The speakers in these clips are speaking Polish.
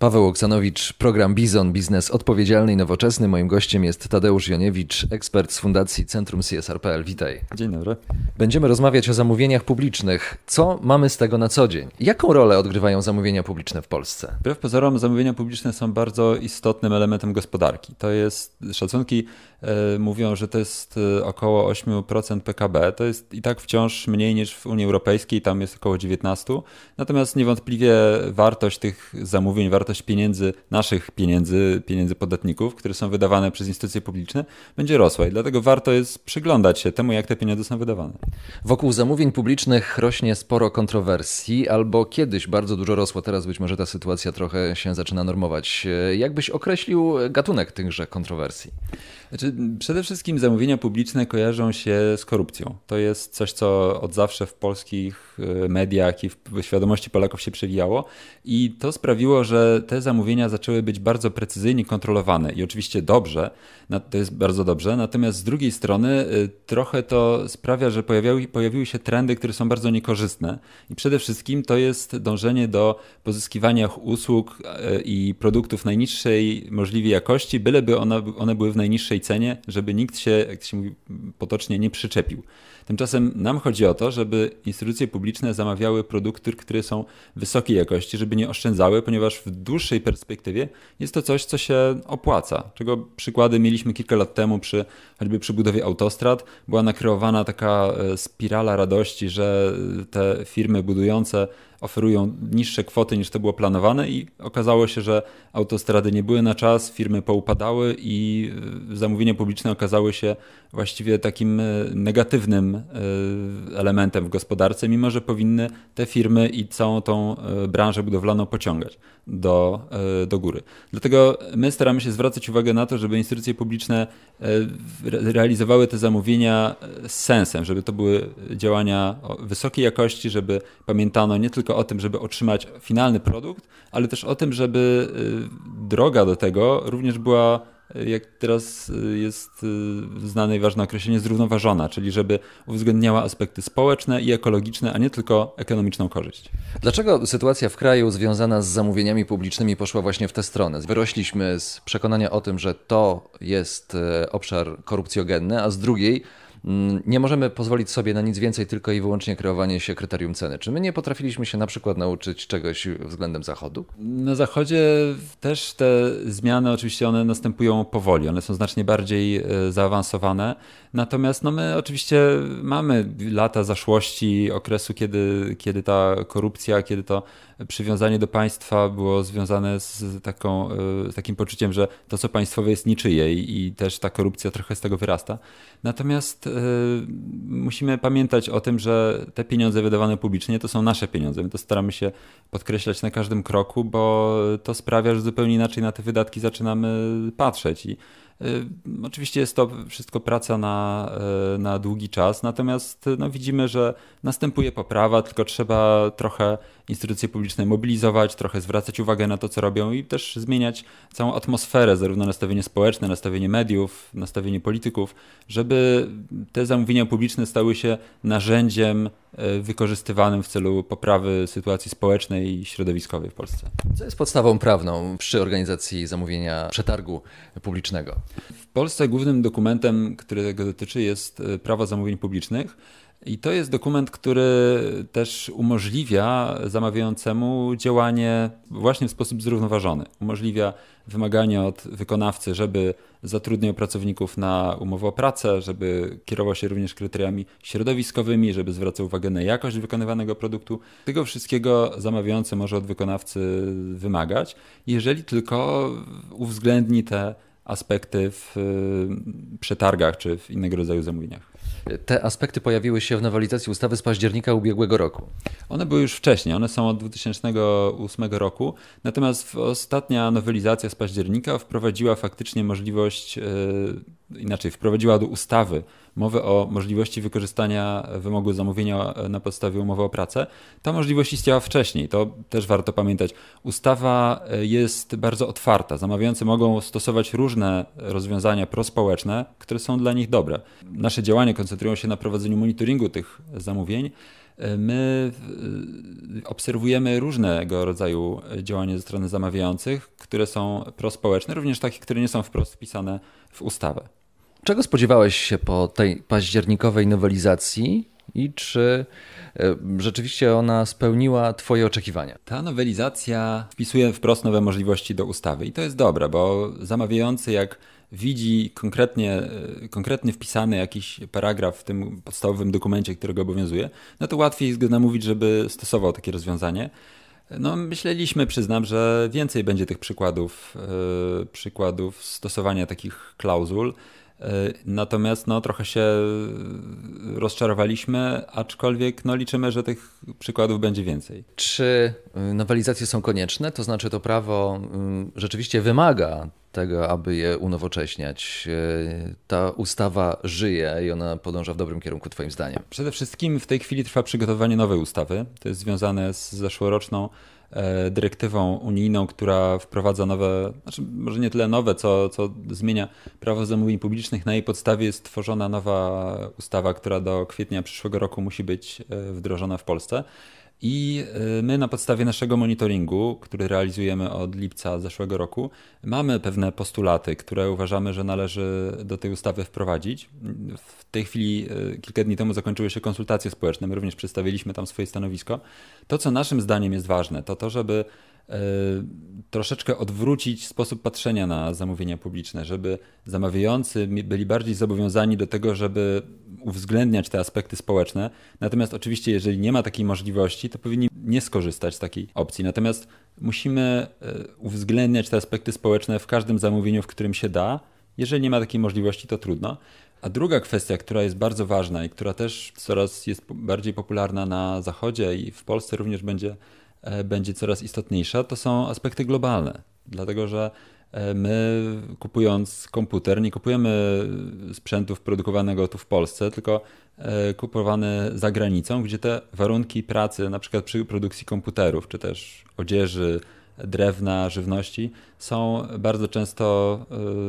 Paweł Oksanowicz, program Bizon, biznes odpowiedzialny i nowoczesny. Moim gościem jest Tadeusz Joniewicz, ekspert z Fundacji Centrum CSRPL. Witaj. Dzień dobry. Będziemy rozmawiać o zamówieniach publicznych. Co mamy z tego na co dzień? Jaką rolę odgrywają zamówienia publiczne w Polsce? Wbrew pozorom zamówienia publiczne są bardzo istotnym elementem gospodarki. To jest szacunki E, mówią, że to jest e, około 8% PKB. To jest i tak wciąż mniej niż w Unii Europejskiej, tam jest około 19%. Natomiast niewątpliwie wartość tych zamówień, wartość pieniędzy, naszych pieniędzy, pieniędzy podatników, które są wydawane przez instytucje publiczne, będzie rosła i dlatego warto jest przyglądać się temu, jak te pieniądze są wydawane. Wokół zamówień publicznych rośnie sporo kontrowersji, albo kiedyś bardzo dużo rosło, teraz być może ta sytuacja trochę się zaczyna normować. E, jakbyś określił gatunek tychże kontrowersji? Znaczy, przede wszystkim zamówienia publiczne kojarzą się z korupcją. To jest coś, co od zawsze w polskich y, mediach i w świadomości Polaków się przewijało. I to sprawiło, że te zamówienia zaczęły być bardzo precyzyjnie kontrolowane. I oczywiście dobrze, to jest bardzo dobrze. Natomiast z drugiej strony y, trochę to sprawia, że pojawiały, pojawiły się trendy, które są bardzo niekorzystne. I przede wszystkim to jest dążenie do pozyskiwania usług y, i produktów najniższej możliwej jakości, byleby one, one były w najniższej cenie, żeby nikt się, jak się mówi potocznie, nie przyczepił. Tymczasem nam chodzi o to, żeby instytucje publiczne zamawiały produkty, które są wysokiej jakości, żeby nie oszczędzały, ponieważ w dłuższej perspektywie jest to coś, co się opłaca. Czego przykłady mieliśmy kilka lat temu przy choćby przy budowie autostrad. Była nakreowana taka e, spirala radości, że te firmy budujące oferują niższe kwoty niż to było planowane i okazało się, że autostrady nie były na czas, firmy poupadały i y, zamówienia publiczne okazały się właściwie takim e, negatywnym e, elementem w gospodarce, mimo że powinny te firmy i całą tą e, branżę budowlaną pociągać do, do góry. Dlatego my staramy się zwracać uwagę na to, żeby instytucje publiczne realizowały te zamówienia z sensem, żeby to były działania wysokiej jakości, żeby pamiętano nie tylko o tym, żeby otrzymać finalny produkt, ale też o tym, żeby droga do tego również była jak teraz y, jest y, znane i ważne określenie, zrównoważona, czyli żeby uwzględniała aspekty społeczne i ekologiczne, a nie tylko ekonomiczną korzyść. Dlaczego sytuacja w kraju związana z zamówieniami publicznymi poszła właśnie w tę stronę? Wyrośliśmy z przekonania o tym, że to jest y, obszar korupcjogenny, a z drugiej Mm, nie możemy pozwolić sobie na nic więcej, tylko i wyłącznie kreowanie się kryterium ceny. Czy my nie potrafiliśmy się na przykład nauczyć czegoś względem Zachodu? Na Zachodzie też te zmiany, oczywiście one następują powoli, one są znacznie bardziej e, zaawansowane. Natomiast no my oczywiście mamy lata zaszłości, okresu, kiedy, kiedy ta korupcja, kiedy to przywiązanie do państwa było związane z, taką, e, z takim poczuciem, że to co państwowe jest niczyje i, i też ta korupcja trochę z tego wyrasta. Natomiast e, Y, musimy pamiętać o tym, że te pieniądze wydawane publicznie to są nasze pieniądze. My to staramy się podkreślać na każdym kroku, bo to sprawia, że zupełnie inaczej na te wydatki zaczynamy patrzeć. I y, Oczywiście jest to wszystko praca na, y, na długi czas, natomiast no, widzimy, że następuje poprawa, tylko trzeba trochę instytucje publiczne mobilizować, trochę zwracać uwagę na to, co robią i też zmieniać całą atmosferę, zarówno nastawienie społeczne, nastawienie mediów, nastawienie polityków, żeby te zamówienia publiczne stały się narzędziem e, wykorzystywanym w celu poprawy sytuacji społecznej i środowiskowej w Polsce. Co jest podstawą prawną przy organizacji zamówienia przetargu publicznego? W Polsce głównym dokumentem, którego dotyczy jest e, prawo zamówień publicznych. I to jest dokument, który też umożliwia zamawiającemu działanie właśnie w sposób zrównoważony. Umożliwia wymagania od wykonawcy, żeby zatrudniał pracowników na umowę o pracę, żeby kierował się również kryteriami środowiskowymi, żeby zwracał uwagę na jakość wykonywanego produktu. Tego wszystkiego zamawiający może od wykonawcy wymagać, jeżeli tylko uwzględni te aspekty w y, przetargach czy w innego rodzaju zamówieniach. Te aspekty pojawiły się w nowelizacji ustawy z października ubiegłego roku. One były już wcześniej, one są od 2008 roku. Natomiast ostatnia nowelizacja z października wprowadziła faktycznie możliwość e, inaczej, wprowadziła do ustawy mowę o możliwości wykorzystania wymogu zamówienia na podstawie umowy o pracę, ta możliwość istniała wcześniej. To też warto pamiętać. Ustawa e, jest bardzo otwarta. Zamawiający mogą stosować różne rozwiązania prospołeczne, które są dla nich dobre. Nasze działania koncentrują się na prowadzeniu monitoringu tych zamówień my y, obserwujemy różnego rodzaju działania ze strony zamawiających, które są prospołeczne, również takie, które nie są wprost wpisane w ustawę. Czego spodziewałeś się po tej październikowej nowelizacji i czy y, rzeczywiście ona spełniła Twoje oczekiwania? Ta nowelizacja wpisuje wprost nowe możliwości do ustawy i to jest dobre, bo zamawiający, jak widzi konkretnie, e, konkretny wpisany jakiś paragraf w tym podstawowym dokumencie, którego obowiązuje, no to łatwiej jest go namówić, żeby stosował takie rozwiązanie. No, myśleliśmy, przyznam, że więcej będzie tych przykładów, e, przykładów stosowania takich klauzul. E, natomiast no, trochę się rozczarowaliśmy, aczkolwiek no, liczymy, że tych przykładów będzie więcej. Czy nowelizacje są konieczne? To znaczy, to prawo mm, rzeczywiście wymaga tego, aby je unowocześniać. E, ta ustawa żyje i ona podąża w dobrym kierunku, Twoim zdaniem? Przede wszystkim w tej chwili trwa przygotowanie nowej ustawy. To jest związane z zeszłoroczną e, dyrektywą unijną, która wprowadza nowe, znaczy może nie tyle nowe, co, co zmienia prawo zamówień publicznych. Na jej podstawie jest tworzona nowa ustawa, która do kwietnia przyszłego roku musi być e, wdrożona w Polsce. I y, my na podstawie naszego monitoringu, który realizujemy od lipca zeszłego roku, mamy pewne postulaty, które uważamy, że należy do tej ustawy wprowadzić. W tej chwili, y, kilka dni temu zakończyły się konsultacje społeczne, my również przedstawiliśmy tam swoje stanowisko. To, co naszym zdaniem jest ważne, to to, żeby Y, troszeczkę odwrócić sposób patrzenia na zamówienia publiczne, żeby zamawiający byli bardziej zobowiązani do tego, żeby uwzględniać te aspekty społeczne. Natomiast oczywiście, jeżeli nie ma takiej możliwości, to powinni nie skorzystać z takiej opcji. Natomiast musimy y, uwzględniać te aspekty społeczne w każdym zamówieniu, w którym się da. Jeżeli nie ma takiej możliwości, to trudno. A druga kwestia, która jest bardzo ważna i która też coraz jest bardziej popularna na Zachodzie i w Polsce również będzie E, będzie coraz istotniejsza, to są aspekty globalne. Dlatego, że e, my kupując komputer, nie kupujemy sprzętów produkowanego tu w Polsce, tylko e, kupowany za granicą, gdzie te warunki pracy, na przykład przy produkcji komputerów, czy też odzieży, drewna, żywności, są bardzo często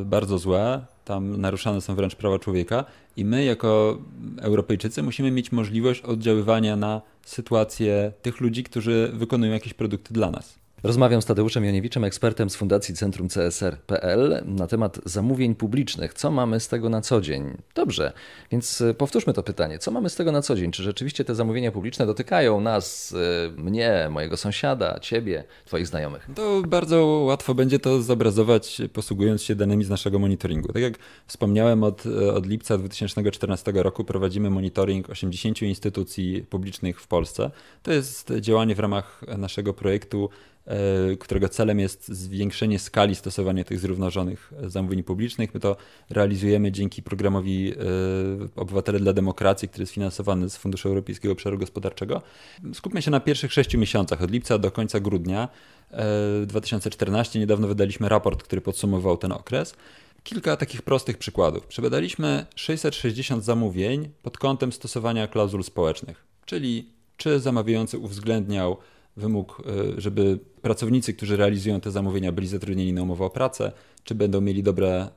bardzo złe, tam naruszane są wręcz prawa człowieka i my jako Europejczycy musimy mieć możliwość oddziaływania na sytuację tych ludzi, którzy wykonują jakieś produkty dla nas. Rozmawiam z Tadeuszem Janiewiczem, ekspertem z Fundacji Centrum CSR.pl na temat zamówień publicznych. Co mamy z tego na co dzień? Dobrze, więc e, powtórzmy to pytanie. Co mamy z tego na co dzień? Czy rzeczywiście te zamówienia publiczne dotykają nas, e, mnie, mojego sąsiada, ciebie, twoich znajomych? To bardzo łatwo będzie to zobrazować, posługując się danymi z naszego monitoringu. Tak jak wspomniałem, od, e, od lipca 2014 roku prowadzimy monitoring 80 instytucji publicznych w Polsce. To jest działanie w ramach naszego projektu E, którego celem jest zwiększenie skali stosowania tych zrównoważonych e, zamówień publicznych. My to realizujemy dzięki programowi e, Obywatele dla Demokracji, który jest finansowany z Funduszu Europejskiego Obszaru Gospodarczego. Skupmy się na pierwszych sześciu miesiącach, od lipca do końca grudnia 2014. Niedawno wydaliśmy raport, który podsumował ten okres. Kilka takich prostych przykładów. Przebadaliśmy 660 zamówień pod kątem stosowania klauzul społecznych, czyli czy zamawiający uwzględniał wymóg, e, żeby pracownicy, którzy realizują te zamówienia, byli zatrudnieni na umowę o pracę, czy będą mieli dobre e,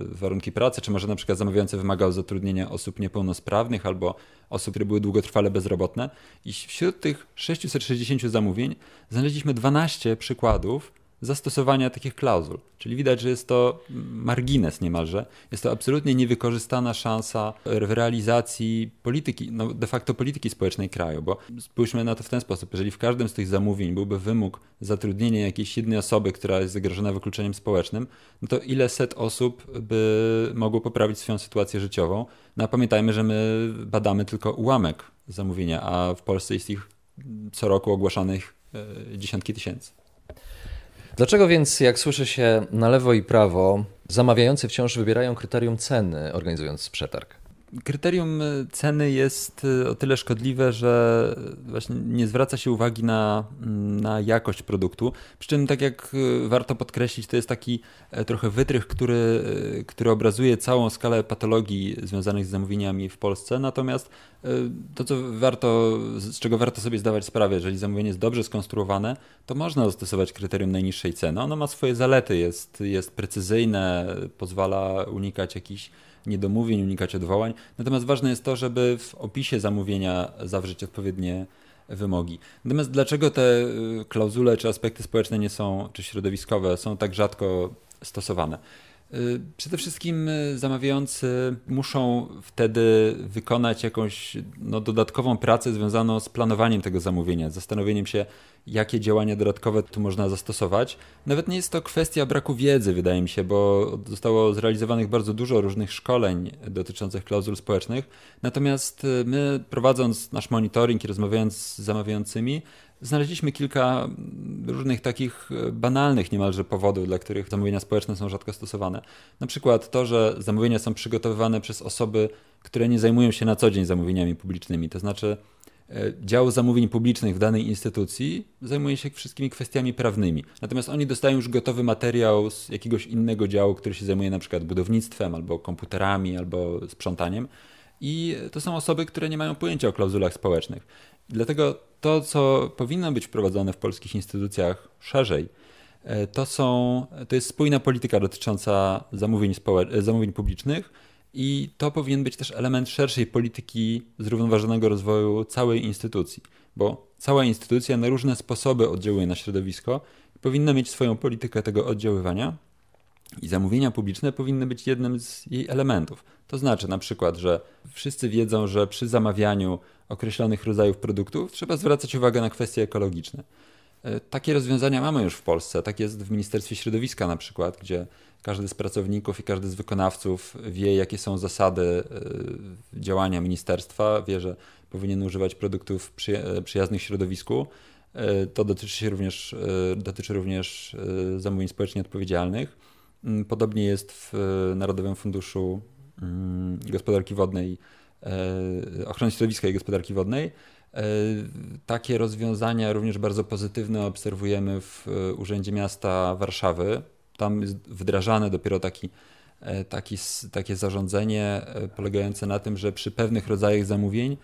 warunki pracy, czy może na przykład zamawiający wymagał zatrudnienia osób niepełnosprawnych albo osób, które były długotrwale bezrobotne. I wśród tych 660 zamówień znaleźliśmy 12 przykładów zastosowania takich klauzul. Czyli widać, że jest to margines niemalże. Jest to absolutnie niewykorzystana szansa w realizacji polityki, no de facto polityki społecznej kraju, bo spójrzmy na to w ten sposób. Jeżeli w każdym z tych zamówień byłby wymóg zatrudnienia jakiejś jednej osoby, która jest zagrożona wykluczeniem społecznym, no to ile set osób by mogło poprawić swoją sytuację życiową? No a pamiętajmy, że my badamy tylko ułamek zamówienia, a w Polsce jest ich co roku ogłaszanych e, dziesiątki tysięcy. Dlaczego więc, jak słyszy się na lewo i prawo, zamawiający wciąż wybierają kryterium ceny, organizując przetarg? kryterium y, ceny jest y, o tyle szkodliwe, że właśnie nie zwraca się uwagi na, mm, na jakość produktu. Przy czym, tak jak y, warto podkreślić, to jest taki e, trochę wytrych, który, który obrazuje całą skalę patologii związanych z zamówieniami w Polsce. Natomiast to, co warto, z czego warto sobie zdawać sprawę, jeżeli zamówienie jest dobrze skonstruowane, to można zastosować kryterium najniższej ceny. Ono ma swoje zalety, jest, jest precyzyjne, pozwala unikać jakichś niedomówień, unikać odwołań. Natomiast ważne jest to, żeby w opisie zamówienia zawrzeć odpowiednie wymogi. Natomiast dlaczego te y, klauzule czy aspekty społeczne nie są, czy środowiskowe są tak rzadko stosowane? Y, przede wszystkim y, zamawiający muszą wtedy wykonać jakąś no, dodatkową pracę związaną z planowaniem tego zamówienia, zastanowieniem się, jakie działania dodatkowe tu można zastosować. Nawet nie jest to kwestia braku wiedzy, wydaje mi się, bo zostało zrealizowanych bardzo dużo różnych szkoleń dotyczących klauzul społecznych. Natomiast y, my, prowadząc nasz monitoring i rozmawiając z zamawiającymi, znaleźliśmy kilka różnych takich e, banalnych niemalże powodów, dla których zamówienia społeczne są rzadko stosowane. Na przykład to, że zamówienia są przygotowywane przez osoby, które nie zajmują się na co dzień zamówieniami publicznymi, to znaczy e, dział zamówień publicznych w danej instytucji zajmuje się wszystkimi kwestiami prawnymi. Natomiast oni dostają już gotowy materiał z jakiegoś innego działu, który się zajmuje na przykład budownictwem, albo komputerami, albo sprzątaniem. I to są osoby, które nie mają pojęcia o klauzulach społecznych. Dlatego to, co powinno być wprowadzone w polskich instytucjach szerzej, e, to, są, to jest spójna polityka dotycząca zamówień, e, zamówień publicznych i to powinien być też element szerszej polityki zrównoważonego rozwoju całej instytucji, bo cała instytucja na różne sposoby oddziałuje na środowisko i powinna mieć swoją politykę tego oddziaływania. I zamówienia publiczne powinny być jednym z jej elementów. To znaczy na przykład, że wszyscy wiedzą, że przy zamawianiu określonych rodzajów produktów, trzeba zwracać uwagę na kwestie ekologiczne. E, takie rozwiązania mamy już w Polsce. Tak jest w Ministerstwie Środowiska na przykład, gdzie każdy z pracowników i każdy z wykonawców wie, jakie są zasady e, działania ministerstwa, wie, że powinien używać produktów e, przyjaznych środowisku. To dotyczy, również, dotyczy również zamówień społecznie odpowiedzialnych. Mm, podobnie jest w Narodowym Funduszu mm, Gospodarki Wodnej E, ochrony środowiska i gospodarki wodnej. E, takie rozwiązania również bardzo pozytywne obserwujemy w e, Urzędzie Miasta Warszawy. Tam jest wdrażane dopiero taki, taki, takie zarządzenie polegające na tym, że przy pewnych rodzajach zamówień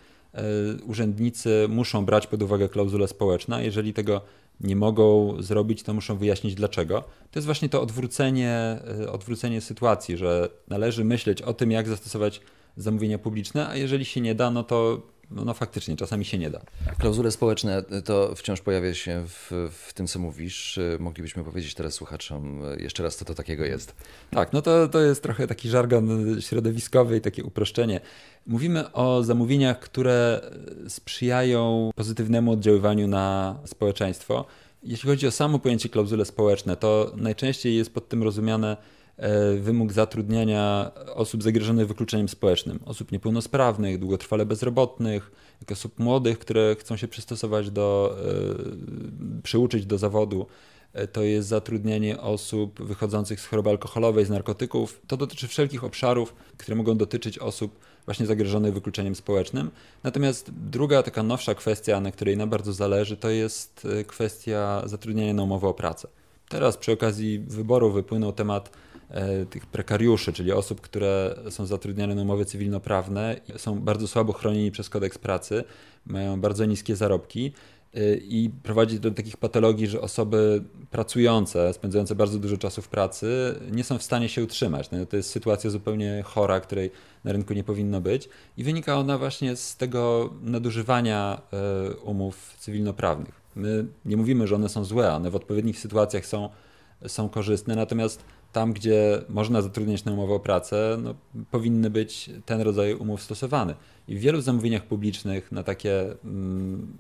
urzędnicy muszą brać pod uwagę klauzulę społeczną. Jeżeli tego nie mogą zrobić, to muszą wyjaśnić dlaczego. To jest właśnie to odwrócenie, odwrócenie sytuacji, że należy myśleć o tym, jak zastosować zamówienia publiczne, a jeżeli się nie da, no to no, no, faktycznie, czasami się nie da. Klauzule społeczne to wciąż pojawia się w, w tym, co mówisz. Moglibyśmy powiedzieć teraz słuchaczom jeszcze raz, co to takiego jest. Tak, no to, to jest trochę taki żargon środowiskowy i takie uproszczenie. Mówimy o zamówieniach, które sprzyjają pozytywnemu oddziaływaniu na społeczeństwo. Jeśli chodzi o samo pojęcie klauzule społeczne, to najczęściej jest pod tym rozumiane E, wymóg zatrudniania osób zagrożonych wykluczeniem społecznym, osób niepełnosprawnych, długotrwale bezrobotnych, jak osób młodych, które chcą się przystosować do, e, przyuczyć do zawodu. E, to jest zatrudnienie osób wychodzących z choroby alkoholowej, z narkotyków. To dotyczy wszelkich obszarów, które mogą dotyczyć osób właśnie zagrożonych wykluczeniem społecznym. Natomiast druga taka nowsza kwestia, na której nam bardzo zależy, to jest kwestia zatrudnienia na umowę o pracę. Teraz przy okazji wyborów wypłynął temat E, tych prekariuszy, czyli osób, które są zatrudniane na umowy cywilnoprawne, są bardzo słabo chronieni przez kodeks pracy, mają bardzo niskie zarobki e, i prowadzi do takich patologii, że osoby pracujące, spędzające bardzo dużo czasu w pracy, nie są w stanie się utrzymać. No to jest sytuacja zupełnie chora, której na rynku nie powinno być i wynika ona właśnie z tego nadużywania e, umów cywilnoprawnych. My nie mówimy, że one są złe, one w odpowiednich sytuacjach są, są korzystne, natomiast tam, gdzie można zatrudniać na umowę o pracę, no, powinny być ten rodzaj umów stosowany. I w wielu zamówieniach publicznych na takie mm,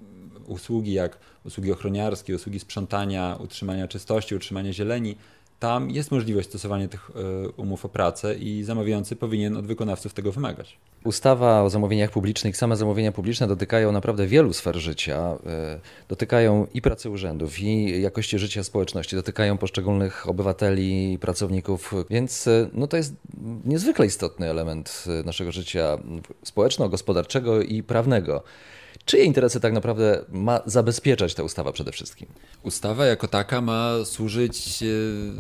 usługi jak usługi ochroniarskie, usługi sprzątania, utrzymania czystości, utrzymania zieleni, tam jest możliwość stosowania tych y, umów o pracę i zamawiający powinien od wykonawców tego wymagać. Ustawa o zamówieniach publicznych, same zamówienia publiczne dotykają naprawdę wielu sfer życia. E, dotykają i pracy urzędów, i jakości życia społeczności, dotykają poszczególnych obywateli, pracowników, więc e, no to jest niezwykle istotny element e, naszego życia społeczno-gospodarczego i prawnego. Czyje interesy tak naprawdę ma zabezpieczać ta ustawa przede wszystkim? Ustawa jako taka ma służyć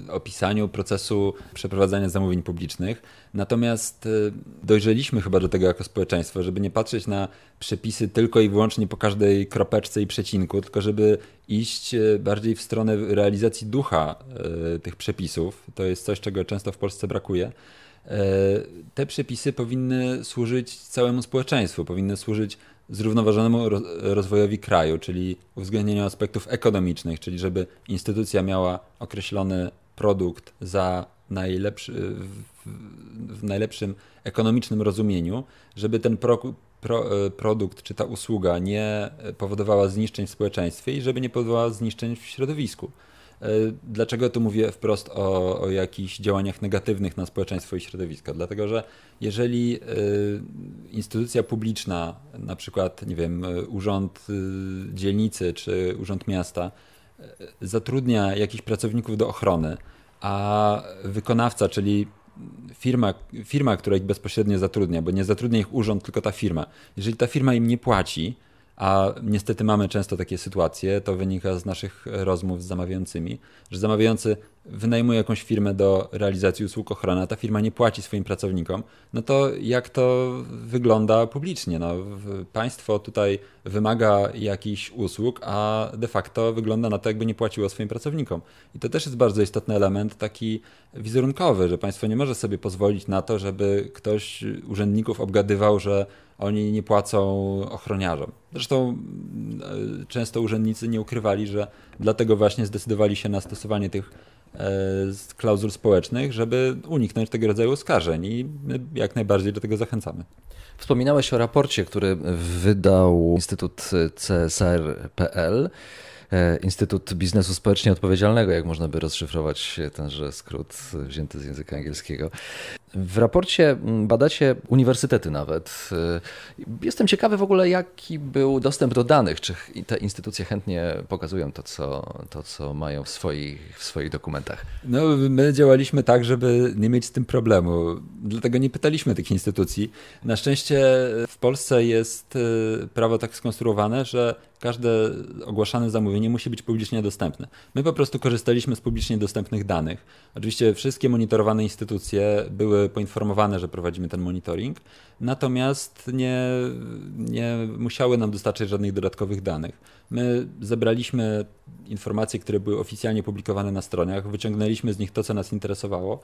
opisaniu procesu przeprowadzania zamówień publicznych. Natomiast dojrzeliśmy chyba do tego jako społeczeństwo, żeby nie patrzeć na przepisy tylko i wyłącznie po każdej kropeczce i przecinku, tylko żeby iść e, bardziej w stronę realizacji ducha e, tych przepisów. To jest coś, czego często w Polsce brakuje. E, te przepisy powinny służyć całemu społeczeństwu, powinny służyć zrównoważonemu rozwojowi kraju, czyli uwzględnieniu aspektów ekonomicznych, czyli żeby instytucja miała określony produkt za najlepszy, w najlepszym ekonomicznym rozumieniu, żeby ten pro, pro, e, produkt czy ta usługa nie powodowała zniszczeń w społeczeństwie i żeby nie powodowała zniszczeń w środowisku. E, dlaczego tu mówię wprost o, o jakichś działaniach negatywnych na społeczeństwo i środowisko? Dlatego, że jeżeli e, instytucja publiczna, na przykład, nie wiem, urząd dzielnicy czy urząd miasta, zatrudnia jakichś pracowników do ochrony, a wykonawca, czyli firma, firma, która ich bezpośrednio zatrudnia, bo nie zatrudnia ich urząd, tylko ta firma. Jeżeli ta firma im nie płaci, a niestety mamy często takie sytuacje, to wynika z naszych rozmów z zamawiającymi, że zamawiający wynajmuje jakąś firmę do realizacji usług ochrony, a ta firma nie płaci swoim pracownikom, no to jak to wygląda publicznie? No, państwo tutaj wymaga jakichś usług, a de facto wygląda na to, jakby nie płaciło swoim pracownikom. I to też jest bardzo istotny element taki wizerunkowy, że państwo nie może sobie pozwolić na to, żeby ktoś urzędników obgadywał, że oni nie płacą ochroniarzom. Zresztą e, często urzędnicy nie ukrywali, że dlatego właśnie zdecydowali się na stosowanie tych E, z klauzul społecznych, żeby uniknąć tego rodzaju oskarżeń i my jak najbardziej do tego zachęcamy. Wspominałeś o raporcie, który wydał Instytut CSR.pl. E, Instytut Biznesu Społecznie Odpowiedzialnego, jak można by rozszyfrować tenże skrót wzięty z języka angielskiego. W raporcie mm, badacie uniwersytety nawet. Y, jestem ciekawy w ogóle, jaki był dostęp do danych. Czy te instytucje chętnie pokazują to, co, to, co mają w swoich, w swoich dokumentach? No, my działaliśmy tak, żeby nie mieć z tym problemu. Dlatego nie pytaliśmy tych instytucji. Na szczęście w Polsce jest y, prawo tak skonstruowane, że każde ogłaszane zamówienie musi być publicznie dostępne. My po prostu korzystaliśmy z publicznie dostępnych danych. Oczywiście wszystkie monitorowane instytucje były poinformowane, że prowadzimy ten monitoring, natomiast nie, nie musiały nam dostarczyć żadnych dodatkowych danych. My zebraliśmy informacje, które były oficjalnie publikowane na stronach, wyciągnęliśmy z nich to, co nas interesowało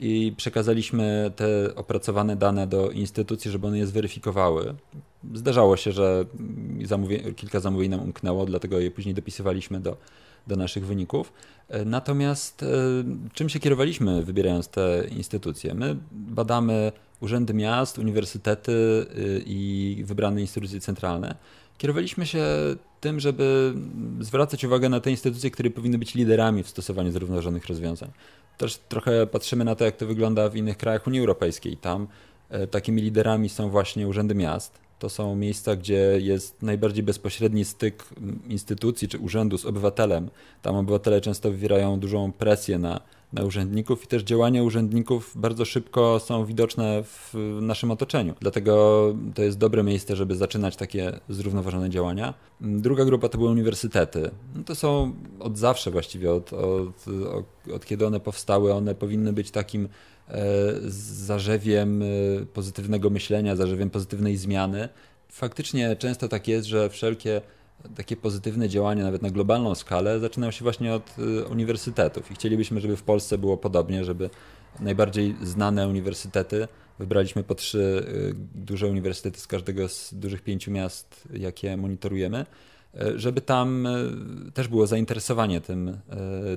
i przekazaliśmy te opracowane dane do instytucji, żeby one je zweryfikowały. Zdarzało się, że kilka zamówień nam umknęło, dlatego je później dopisywaliśmy do do naszych wyników. E, natomiast e, czym się kierowaliśmy, wybierając te instytucje? My badamy urzędy miast, uniwersytety y, i wybrane instytucje centralne. Kierowaliśmy się tym, żeby zwracać uwagę na te instytucje, które powinny być liderami w stosowaniu zrównoważonych rozwiązań. Też trochę patrzymy na to, jak to wygląda w innych krajach Unii Europejskiej. Tam e, takimi liderami są właśnie urzędy miast, to są miejsca, gdzie jest najbardziej bezpośredni styk instytucji czy urzędu z obywatelem. Tam obywatele często wywierają dużą presję na na urzędników i też działania urzędników bardzo szybko są widoczne w naszym otoczeniu. Dlatego to jest dobre miejsce, żeby zaczynać takie zrównoważone działania. Druga grupa to były uniwersytety. No to są od zawsze właściwie, od, od, od, od kiedy one powstały, one powinny być takim e, zarzewiem e, pozytywnego myślenia, zarzewiem pozytywnej zmiany. Faktycznie często tak jest, że wszelkie takie pozytywne działania nawet na globalną skalę zaczynają się właśnie od y, uniwersytetów i chcielibyśmy, żeby w Polsce było podobnie, żeby najbardziej znane uniwersytety, wybraliśmy po trzy y, duże uniwersytety z każdego z dużych pięciu miast, jakie monitorujemy, y, żeby tam też było zainteresowanie tym,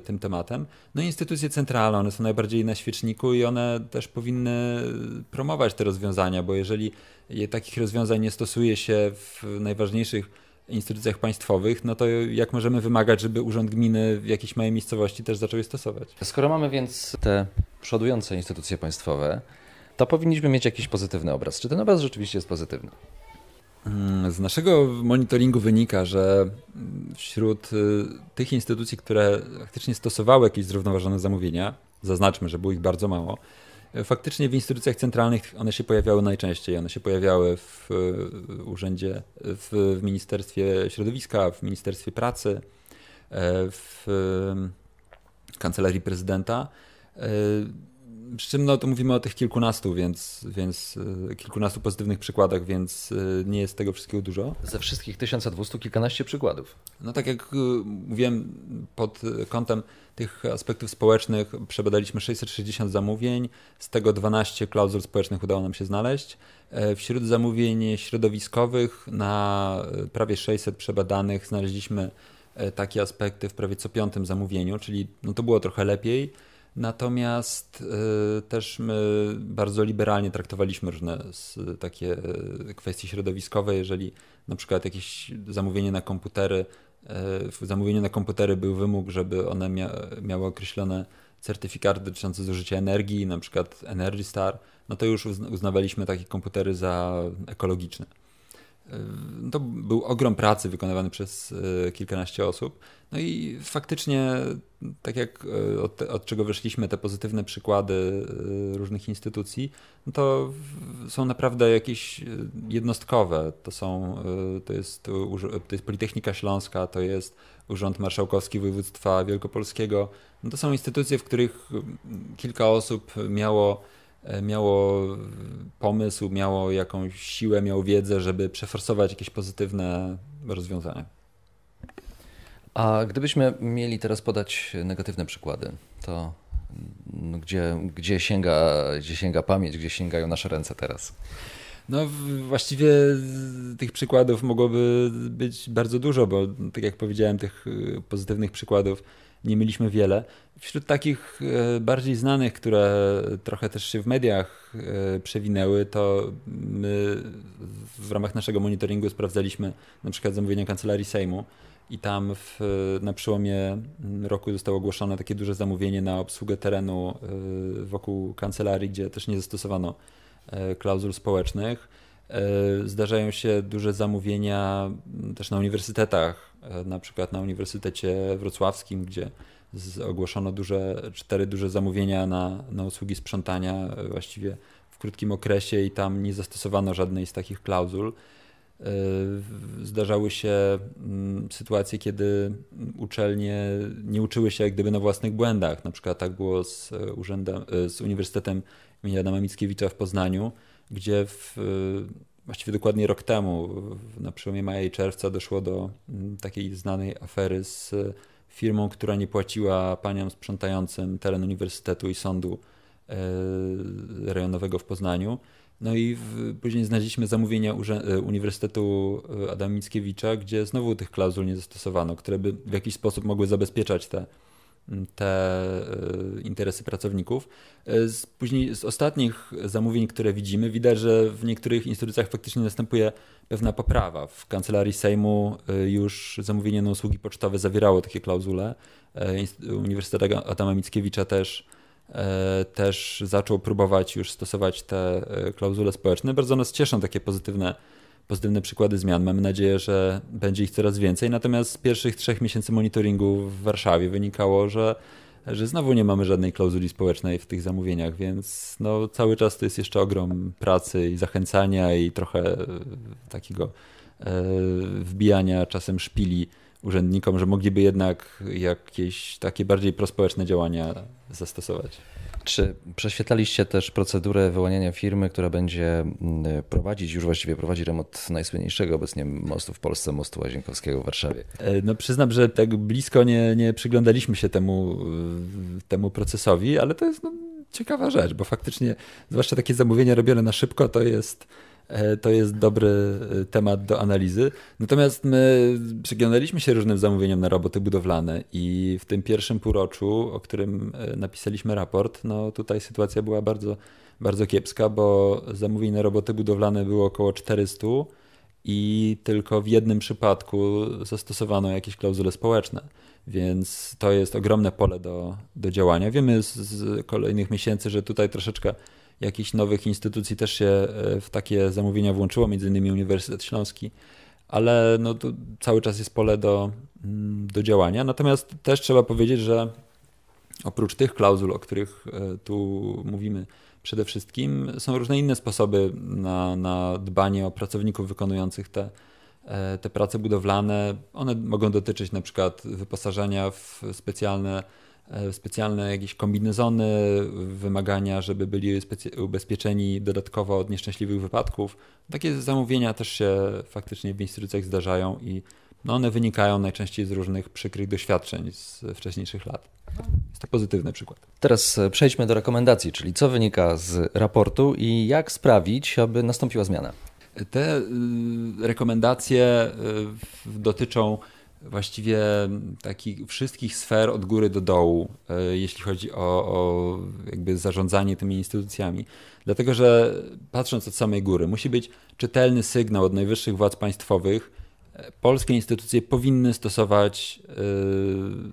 tym tematem. No i instytucje centralne, one są najbardziej na świeczniku i one też powinny promować te rozwiązania, bo jeżeli takich rozwiązań nie stosuje się w najważniejszych instytucjach państwowych, no to jak możemy wymagać, żeby urząd gminy w jakiejś małej miejscowości też zaczął je stosować? Skoro mamy więc te przodujące instytucje państwowe, to powinniśmy mieć jakiś pozytywny obraz. Czy ten obraz rzeczywiście jest pozytywny? Mm, z naszego monitoringu wynika, że wśród y, tych instytucji, które faktycznie stosowały jakieś zrównoważone zamówienia, zaznaczmy, że było ich bardzo mało, faktycznie w instytucjach centralnych one się pojawiały najczęściej. One się pojawiały w urzędzie, w, Ministerstwie Środowiska, w Ministerstwie Pracy, e, w Kancelarii Prezydenta. E, przy czym no, to mówimy o tych kilkunastu, więc, więc y, kilkunastu pozytywnych przykładach, więc y, nie jest tego wszystkiego dużo. Ze wszystkich 1200 kilkanaście przykładów. No tak jak y, mówiłem, pod kątem tych aspektów społecznych przebadaliśmy 660 zamówień, z tego 12 klauzul społecznych udało nam się znaleźć. E, wśród zamówień środowiskowych na prawie 600 przebadanych znaleźliśmy e, takie aspekty w prawie co piątym zamówieniu, czyli no to było trochę lepiej Natomiast y, też my bardzo liberalnie traktowaliśmy różne takie y, kwestie środowiskowe, jeżeli na przykład jakieś zamówienie na komputery, y, w zamówieniu na komputery był wymóg, żeby one mia miały określone certyfikaty dotyczące zużycia energii, na przykład Energy Star, no to już uzna uznawaliśmy takie komputery za ekologiczne. Yy, to był ogrom pracy wykonywany przez yy, kilkanaście osób. No i faktycznie, tak jak yy, od, od, czego wyszliśmy, te pozytywne przykłady różnych instytucji, no to są naprawdę jakieś jednostkowe. To, są, to, jest, to jest Politechnika Śląska, to jest Urząd Marszałkowski Województwa Wielkopolskiego. No to są instytucje, w których kilka osób miało E, miało e, pomysł, miało jakąś siłę, miało wiedzę, żeby przeforsować jakieś pozytywne rozwiązania. A gdybyśmy mieli teraz podać negatywne przykłady, to mm, gdzie, gdzie, sięga, gdzie sięga pamięć, gdzie sięgają nasze ręce teraz? No, właściwie tych przykładów mogłoby być bardzo dużo, bo tak jak powiedziałem, tych y, pozytywnych przykładów nie mieliśmy wiele. Wśród takich e, bardziej znanych, które trochę też się w mediach e, przewinęły, to my w ramach naszego monitoringu sprawdzaliśmy na przykład zamówienia kancelarii Sejmu i tam w, na przełomie roku zostało ogłoszone takie duże zamówienie na obsługę terenu e, wokół kancelarii, gdzie też nie zastosowano klauzul społecznych. E, zdarzają się duże zamówienia mm, też na uniwersytetach, e, na przykład na Uniwersytecie Wrocławskim, gdzie ogłoszono duże, cztery duże zamówienia na, na usługi sprzątania e, właściwie w krótkim okresie i tam nie zastosowano żadnej z takich klauzul. Zdarzały się mm, sytuacje, kiedy uczelnie nie uczyły się jak gdyby na własnych błędach. Na przykład tak było z, urzędem, z Uniwersytetem im. Adama Mickiewicza w Poznaniu, gdzie w, y, właściwie dokładnie rok temu, na przełomie maja i czerwca, doszło do mm, takiej znanej afery z y, firmą, która nie płaciła paniom sprzątającym teren Uniwersytetu i Sądu y, Rejonowego w Poznaniu. No i w, później znaleźliśmy zamówienia Urze Uniwersytetu Mickiewicza, gdzie znowu tych klauzul nie zastosowano, które by w jakiś sposób mogły zabezpieczać te te y, interesy pracowników. Y, z, później z ostatnich zamówień, które widzimy, widać, że w niektórych instytucjach faktycznie następuje pewna poprawa. W kancelarii Sejmu y, już zamówienie na usługi pocztowe zawierało takie klauzule. Uniwersytet Adama Mickiewicza też, też zaczął próbować już stosować te klauzule społeczne. Bardzo nas cieszą takie pozytywne pozytywne przykłady zmian. Mamy nadzieję, że będzie ich coraz więcej. Natomiast z pierwszych trzech miesięcy monitoringu w Warszawie wynikało, że, że znowu nie mamy żadnej klauzuli społecznej w tych zamówieniach, więc no, cały czas to jest jeszcze ogrom pracy i zachęcania i trochę e, takiego e, wbijania czasem szpili urzędnikom, że mogliby jednak jakieś takie bardziej prospołeczne działania zastosować. Czy prześwietlaliście też procedurę wyłaniania firmy, która będzie mm, prowadzić, już właściwie prowadzi remont najsłynniejszego obecnie mostu w Polsce, mostu Łazienkowskiego w Warszawie? E, no przyznam, że tak blisko nie, nie przyglądaliśmy się temu, e, temu procesowi, ale to jest no, ciekawa rzecz, bo faktycznie, zwłaszcza takie zamówienia robione na szybko, to jest E, to jest dobry e, temat do analizy. Natomiast my przyglądaliśmy się różnym zamówieniom na roboty budowlane i w tym pierwszym półroczu, o którym e, napisaliśmy raport, no tutaj sytuacja była bardzo, bardzo kiepska, bo zamówień na roboty budowlane było około 400 i tylko w jednym przypadku zastosowano jakieś klauzule społeczne. Więc to jest ogromne pole do, do działania. Wiemy z, z kolejnych miesięcy, że tutaj troszeczkę jakichś nowych instytucji też się e, w takie zamówienia włączyło, między innymi Uniwersytet Śląski, ale no tu cały czas jest pole do, mm, do działania. Natomiast też trzeba powiedzieć, że oprócz tych klauzul, o których e, tu mówimy, przede wszystkim są różne inne sposoby na, na dbanie o pracowników wykonujących te, e, te prace budowlane. One mogą dotyczyć na przykład wyposażenia w specjalne E, specjalne jakieś kombinezony, wymagania, żeby byli ubezpieczeni dodatkowo od nieszczęśliwych wypadków. Takie zamówienia też się faktycznie w instytucjach zdarzają i no one wynikają najczęściej z różnych przykrych doświadczeń z wcześniejszych lat. Jest to pozytywny przykład. Teraz e, przejdźmy do rekomendacji, czyli co wynika z raportu i jak sprawić, aby nastąpiła zmiana. Te y, rekomendacje y, dotyczą właściwie takich wszystkich sfer od góry do dołu, e, jeśli chodzi o, o, jakby zarządzanie tymi instytucjami. Dlatego, że patrząc od samej góry, musi być czytelny sygnał od najwyższych władz państwowych. E, polskie instytucje powinny stosować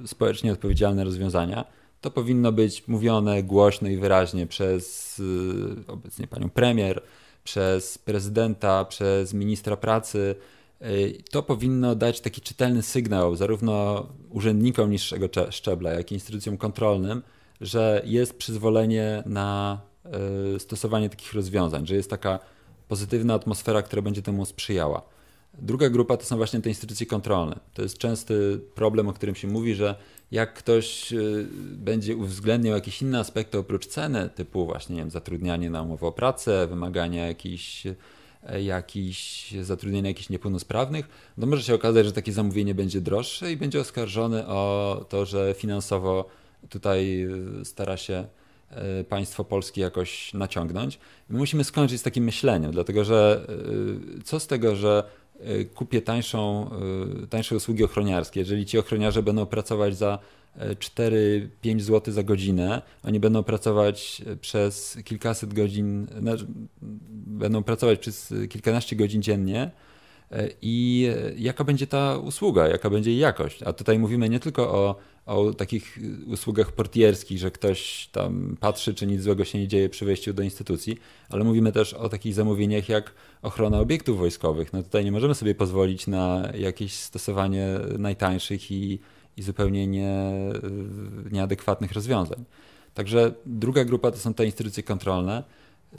e, społecznie odpowiedzialne rozwiązania. To powinno być mówione głośno i wyraźnie przez obecnie panią premier, przez prezydenta, przez ministra pracy, Y, to powinno dać taki czytelny sygnał zarówno urzędnikom niższego szczebla, jak i instytucjom kontrolnym, że jest przyzwolenie na y, stosowanie takich rozwiązań, że jest taka pozytywna atmosfera, która będzie temu sprzyjała. Druga grupa to są właśnie te instytucje kontrolne. To jest częsty problem, o którym się mówi, że jak ktoś y, będzie uwzględniał jakieś inne aspekty oprócz ceny, typu właśnie nie wiem, zatrudnianie na umowę o pracę, wymagania jakichś jakiś, zatrudnienia jakichś niepełnosprawnych, to no może się okazać, że takie zamówienie będzie droższe i będzie oskarżony o to, że finansowo tutaj e, stara się e, państwo polskie jakoś naciągnąć. My musimy skończyć z takim myśleniem, dlatego że e, co z tego, że kupię tańszą, tańsze usługi ochroniarskie, jeżeli ci ochroniarze będą pracować za 4-5 zł za godzinę. Oni będą pracować e, przez kilkaset godzin, znaczy, będą pracować przez e, kilkanaście godzin dziennie. E, I jaka będzie ta usługa, jaka będzie jej jakość? A tutaj mówimy nie tylko o, o takich usługach portierskich, że ktoś tam patrzy, czy nic złego się nie dzieje przy wejściu do instytucji, ale mówimy też o takich zamówieniach jak ochrona obiektów wojskowych. No tutaj nie możemy sobie pozwolić na jakieś stosowanie najtańszych i i zupełnie nie, nieadekwatnych rozwiązań. Także druga grupa to są te instytucje kontrolne.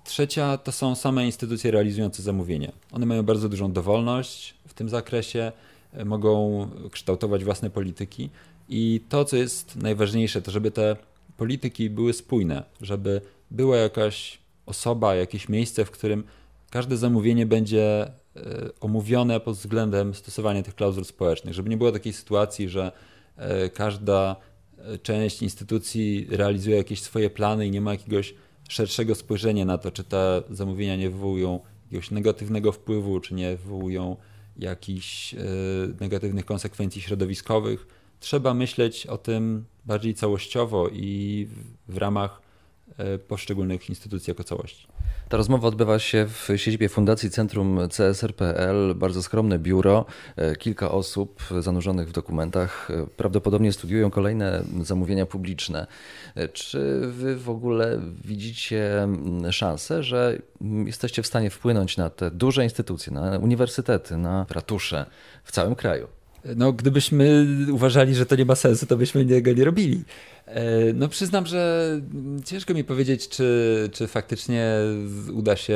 Trzecia to są same instytucje realizujące zamówienie. One mają bardzo dużą dowolność w tym zakresie, e, mogą kształtować własne polityki i to, co jest najważniejsze, to żeby te polityki były spójne, żeby była jakaś osoba, jakieś miejsce, w którym każde zamówienie będzie e, omówione pod względem stosowania tych klauzul społecznych, żeby nie było takiej sytuacji, że E, każda e, część instytucji realizuje jakieś swoje plany i nie ma jakiegoś szerszego spojrzenia na to, czy te zamówienia nie wywołują jakiegoś negatywnego wpływu, czy nie wywołują jakichś e, negatywnych konsekwencji środowiskowych. Trzeba myśleć o tym bardziej całościowo i w ramach E, poszczególnych instytucji jako całości. Ta rozmowa odbywa się w siedzibie Fundacji Centrum CSR.pl, bardzo skromne biuro, e, kilka osób zanurzonych w dokumentach, e, prawdopodobnie studiują kolejne zamówienia publiczne. Czy wy w ogóle widzicie mm, szansę, że mm, jesteście w stanie wpłynąć na te duże instytucje, na uniwersytety, na ratusze w całym kraju? no, gdybyśmy uważali, że to nie ma sensu, to byśmy tego nie robili. E, no przyznam, że ciężko mi powiedzieć, czy, czy faktycznie uda się,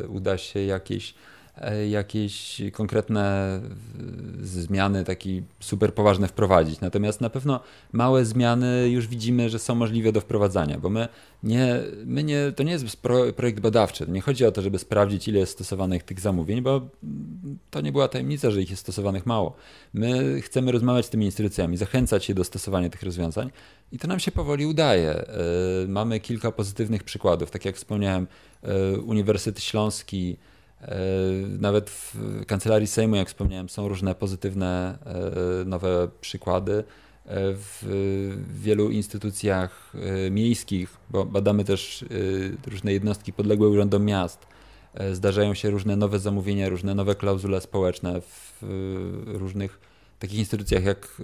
e, uda się jakieś E, jakieś konkretne zmiany, taki super poważne wprowadzić. Natomiast na pewno małe zmiany już widzimy, że są możliwe do wprowadzania, bo my nie, my nie to nie jest projekt badawczy. Nie chodzi o to, żeby sprawdzić, ile jest stosowanych tych zamówień, bo to nie była tajemnica, że ich jest stosowanych mało. My chcemy rozmawiać z tymi instytucjami, zachęcać je do stosowania tych rozwiązań i to nam się powoli udaje. E, mamy kilka pozytywnych przykładów, tak jak wspomniałem, e, Uniwersytet Śląski, E, nawet w kancelarii Sejmu, jak wspomniałem, są różne pozytywne e, nowe przykłady. E, w wielu instytucjach miejskich, bo badamy też różne jednostki podległe urzędom miast, zdarzają się różne nowe zamówienia, różne nowe klauzule społeczne w różnych takich instytucjach jak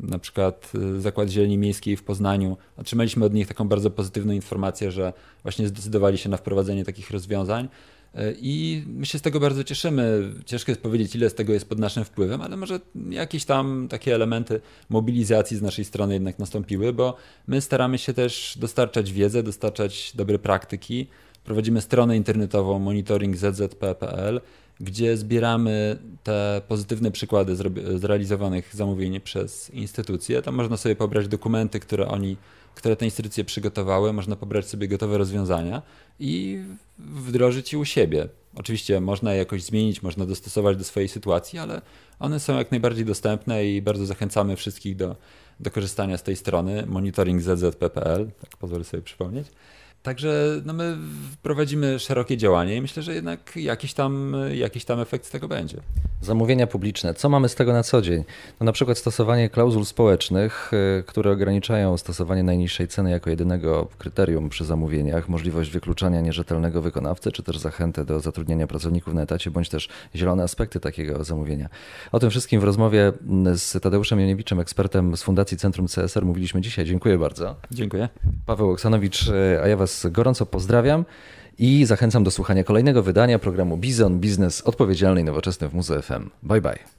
na przykład Zakład Zieleni Miejskiej w Poznaniu. Otrzymaliśmy od nich taką bardzo pozytywną informację, że właśnie zdecydowali się na wprowadzenie takich rozwiązań. E, I my się z tego bardzo cieszymy. Ciężko jest powiedzieć, ile z tego jest pod naszym wpływem, ale może jakieś tam takie elementy mobilizacji z naszej strony jednak nastąpiły, bo my staramy się też dostarczać wiedzę, dostarczać dobre praktyki. Prowadzimy stronę internetową monitoringzz.pl gdzie zbieramy te pozytywne przykłady zrealizowanych zamówień przez instytucje. Tam można sobie pobrać dokumenty, które oni, które te instytucje przygotowały, można pobrać sobie gotowe rozwiązania i wdrożyć je u siebie. Oczywiście można je jakoś zmienić, można dostosować do swojej sytuacji, ale one są jak najbardziej dostępne i bardzo zachęcamy wszystkich do, do korzystania z tej strony monitoringzz.pl, tak pozwolę sobie przypomnieć. Także no my prowadzimy szerokie działanie i myślę, że jednak jakiś tam, jakiś tam efekt z tego będzie. Zamówienia publiczne. Co mamy z tego na co dzień? No na przykład stosowanie klauzul społecznych, y, które ograniczają stosowanie najniższej ceny jako jedynego kryterium przy zamówieniach, możliwość wykluczania nierzetelnego wykonawcy, czy też zachętę do zatrudnienia pracowników na etacie, bądź też zielone aspekty takiego zamówienia. O tym wszystkim w rozmowie mm, z Tadeuszem Janiewiczem, ekspertem z Fundacji Centrum CSR, mówiliśmy dzisiaj. Dziękuję bardzo. Dziękuję. Paweł Oksanowicz, y, a ja Was gorąco pozdrawiam i zachęcam do słuchania kolejnego wydania programu Bizon Biznes Odpowiedzialny i Nowoczesny w Muzeum FM. Bye bye.